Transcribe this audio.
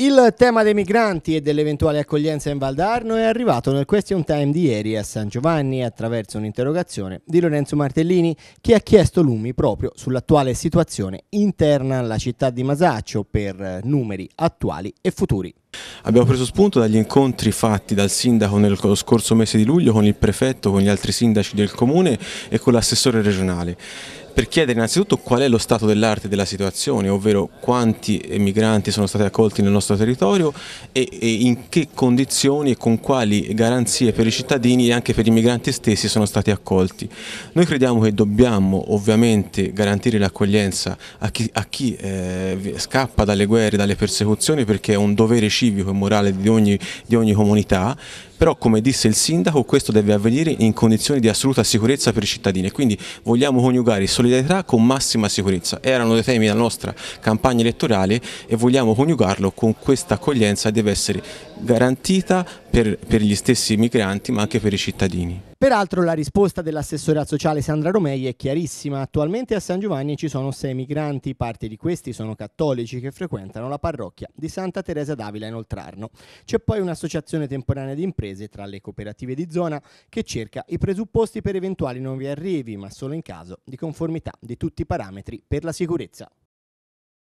Il tema dei migranti e dell'eventuale accoglienza in Val d'Arno è arrivato nel question time di ieri a San Giovanni attraverso un'interrogazione di Lorenzo Martellini che ha chiesto lumi proprio sull'attuale situazione interna alla città di Masaccio per eh, numeri attuali e futuri. Abbiamo preso spunto dagli incontri fatti dal sindaco nello scorso mese di luglio con il prefetto, con gli altri sindaci del comune e con l'assessore regionale per chiedere innanzitutto qual è lo stato dell'arte della situazione, ovvero quanti migranti sono stati accolti nel nostro territorio e, e in che condizioni e con quali garanzie per i cittadini e anche per i migranti stessi sono stati accolti. Noi crediamo che dobbiamo ovviamente garantire l'accoglienza a chi, a chi eh, scappa dalle guerre, dalle persecuzioni perché è un dovere civico e morale di ogni, di ogni comunità però come disse il sindaco questo deve avvenire in condizioni di assoluta sicurezza per i cittadini quindi vogliamo coniugare solidarietà solidarietà con massima sicurezza. Erano dei temi della nostra campagna elettorale e vogliamo coniugarlo con questa accoglienza deve essere garantita per, per gli stessi migranti ma anche per i cittadini. Peraltro la risposta dell'assessore sociale Sandra Romei è chiarissima. Attualmente a San Giovanni ci sono sei migranti, parte di questi sono cattolici che frequentano la parrocchia di Santa Teresa d'Avila in Oltrarno. C'è poi un'associazione temporanea di imprese tra le cooperative di zona che cerca i presupposti per eventuali nuovi arrivi, ma solo in caso di conformità di tutti i parametri per la sicurezza.